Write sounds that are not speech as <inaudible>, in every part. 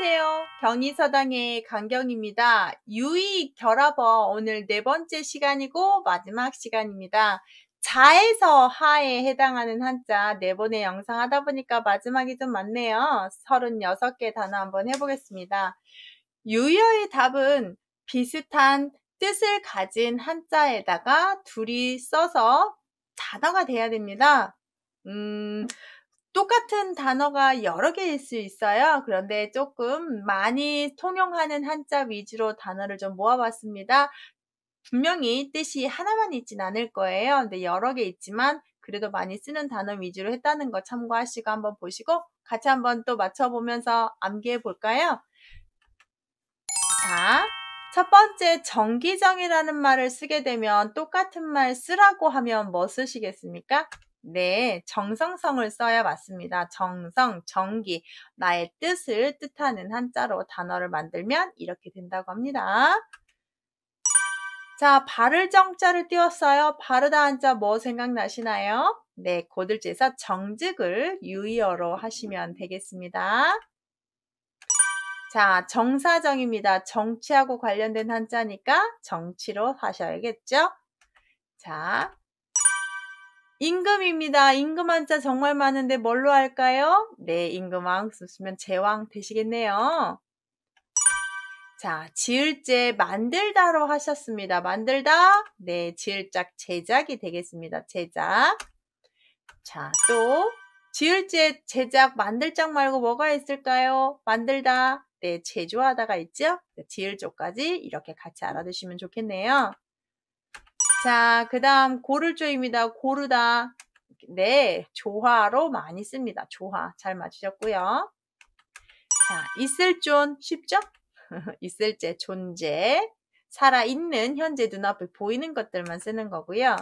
안녕하세요. 경희서당의 강경입니다. 유의 결합어 오늘 네 번째 시간이고 마지막 시간입니다. 자에서 하에 해당하는 한자 네 번의 영상 하다 보니까 마지막이 좀 많네요. 36개 단어 한번 해보겠습니다. 유여의 답은 비슷한 뜻을 가진 한자에다가 둘이 써서 단어가 돼야 됩니다. 음, 똑같은 단어가 여러 개일 수 있어요. 그런데 조금 많이 통용하는 한자 위주로 단어를 좀 모아봤습니다. 분명히 뜻이 하나만 있진 않을 거예요. 근데 여러 개 있지만 그래도 많이 쓰는 단어 위주로 했다는 거 참고하시고 한번 보시고 같이 한번 또 맞춰보면서 암기해 볼까요? 자, 첫 번째 정기정이라는 말을 쓰게 되면 똑같은 말 쓰라고 하면 뭐 쓰시겠습니까? 네, 정성성을 써야 맞습니다. 정성, 정기, 나의 뜻을 뜻하는 한자로 단어를 만들면 이렇게 된다고 합니다. 자, 바를 정자를 띄웠어요. 바르다 한자 뭐 생각나시나요? 네, 고들지에서 정직을 유의어로 하시면 되겠습니다. 자, 정사정입니다. 정치하고 관련된 한자니까 정치로 하셔야겠죠? 자, 임금입니다. 임금 한자 정말 많은데 뭘로 할까요? 네, 임금왕 쓰시면 제왕 되시겠네요. 자, 지을제 만들다로 하셨습니다. 만들다. 네, 지을짝 제작이 되겠습니다. 제작. 자, 또 지을제 제작 만들짝 말고 뭐가 있을까요? 만들다. 네, 제조하다가 있죠? 네, 지을조까지 이렇게 같이 알아두시면 좋겠네요. 자, 그 다음 고를 조입니다 고르다. 네, 조화로 많이 씁니다. 조화 잘 맞추셨고요. 자, 있을 존 쉽죠? <laughs> 있을제 존재 살아있는 현재 눈앞에 보이는 것들만 쓰는 거고요.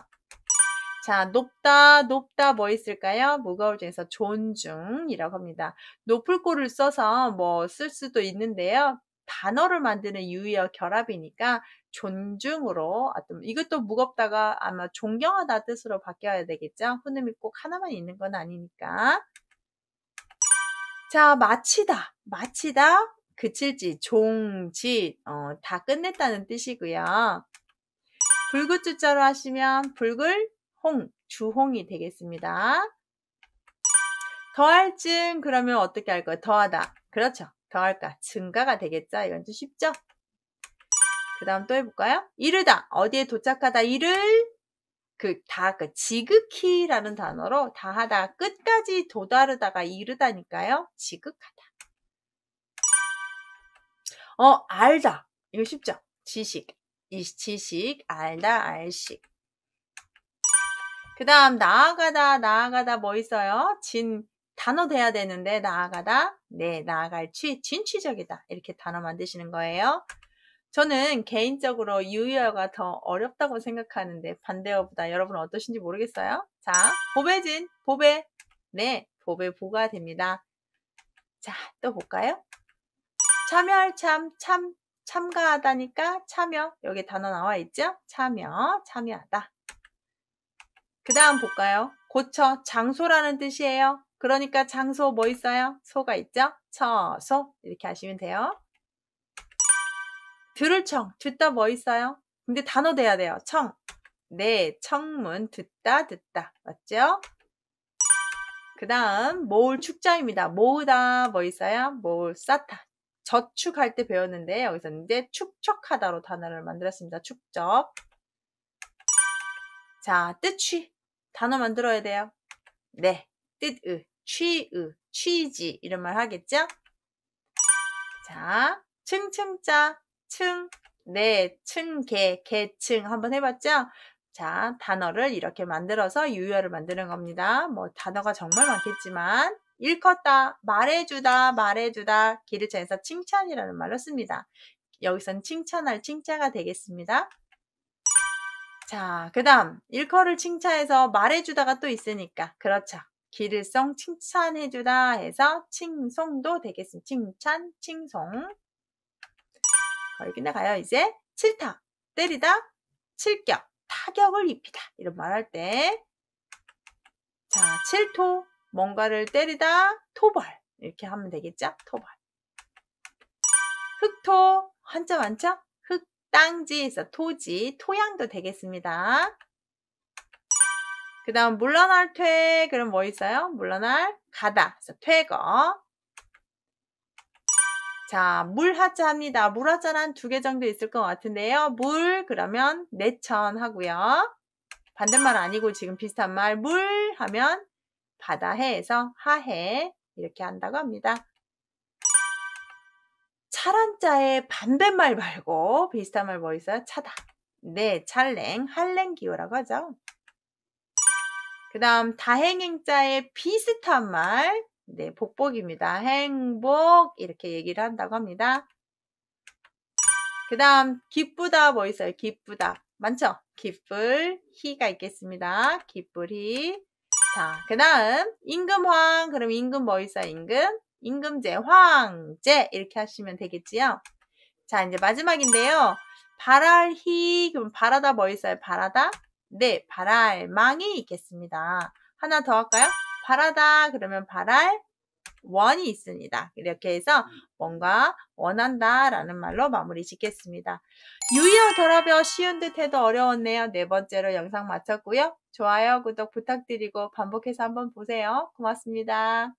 자, 높다, 높다 뭐 있을까요? 무거울 중에서 존중이라고 합니다. 높을 고를 써서 뭐 쓸 수도 있는데요. 단어를 만드는 유의어 결합이니까 존중으로 어떤 이것도 무겁다가 아마 존경하다 뜻으로 바뀌어야 되겠죠. 후음이 꼭 하나만 있는 건 아니니까. 자, 마치다. 마치다. 그칠지, 종지, 어, 다 끝냈다는 뜻이고요. 불구주자로 하시면 불글, 홍, 주홍이 되겠습니다. 더할 증 그러면 어떻게 할 거예요? 더하다. 그렇죠. 더할까? 증가가 되겠죠? 이건 좀 쉽죠? 그 다음 또 해볼까요? 이르다. 어디에 도착하다. 이를 그, 다, 그, 지극히라는 단어로 다하다, 끝까지 도다르다가 이르다니까요. 지극하다. 어, 알다. 이거 쉽죠? 지식. 이 지식, 알다, 알식. 그 다음, 나아가다, 나아가다 뭐 있어요? 진, 단어 돼야 되는데, 나아가다, 네, 나아갈 취, 진취적이다. 이렇게 단어 만드시는 거예요. 저는 개인적으로 유유화가 더 어렵다고 생각하는데 반대어보다 여러분 어떠신지 모르겠어요? 자, 보배진, 보배. 네, 보배보가 됩니다. 자, 또 볼까요? 참여할 참, 참, 참가하다니까 참여. 여기 단어 나와 있죠? 참여, 참여하다. 그 다음 볼까요? 고쳐, 장소라는 뜻이에요. 그러니까 장소 뭐 있어요? 소가 있죠? 처소. 이렇게 하시면 돼요. 들을 청, 듣다 뭐 있어요? 근데 단어 돼야 돼요. 청. 네, 청문, 듣다, 듣다. 맞죠? 그 다음, 모을 축자입니다. 모으다, 뭐 있어요? 모을 쌓다. 저축할 때 배웠는데, 여기서 이제 축척하다로 단어를 만들었습니다. 축적. 자, 뜻취. 단어 만들어야 돼요. 네, 뜻의, 취의, 취지. 이런 말 하겠죠? 자, 층층자. 층, 네, 층, 개, 개층 한번 해봤죠? 자, 단어를 이렇게 만들어서 유효를 만드는 겁니다. 뭐 단어가 정말 많겠지만 일컫다, 말해주다, 말해주다, 기르차에서 칭찬이라는 말로 씁니다. 여기선 칭찬할 칭찬가 되겠습니다. 자, 그 다음 일컬을 칭찬해서 말해주다가 또 있으니까 그렇죠. 기를성 칭찬해주다 해서 칭송도 되겠습니다. 칭찬, 칭송. 여기 나가요. 이제 칠타, 때리다, 칠격, 타격을 입히다. 이런 말 할 때. 자, 칠토, 뭔가를 때리다, 토벌. 이렇게 하면 되겠죠? 토벌. 흑토, 한자 많죠? 흑, 땅지에서 토지, 토양도 되겠습니다. 그 다음 물러날 퇴, 그럼 뭐 있어요? 물러날, 가다, 퇴거. 자, 물하자합니다물 하자는 두개 정도 있을 것 같은데요. 물, 그러면 내천 하고요. 반대말 아니고 지금 비슷한 말, 물 하면 바다해에서 하해 이렇게 한다고 합니다. 차란 자의 반대말 말고 비슷한 말 뭐 있어요? 차다. 네, 찰랭, 할랭 기호라고 하죠. 그 다음 다행행자의 비슷한 말 네, 복복입니다. 행복 이렇게 얘기를 한다고 합니다. 그 다음 기쁘다 뭐 있어요? 기쁘다 많죠? 기쁠 희가 있겠습니다. 기쁠 희. 자, 그 다음 임금황 그럼 임금 뭐 있어요? 임금 임금제 황제 이렇게 하시면 되겠지요. 자, 이제 마지막인데요. 바랄희 그럼 바라다 뭐 있어요? 바라다 네, 바랄망이 있겠습니다. 하나 더 할까요? 바라다 그러면 바랄 원이 있습니다. 이렇게 해서 뭔가 원한다 라는 말로 마무리 짓겠습니다. 유의어 결합여 쉬운 듯해도 어려웠네요. 네 번째로 영상 마쳤고요. 좋아요, 구독 부탁드리고 반복해서 한번 보세요. 고맙습니다.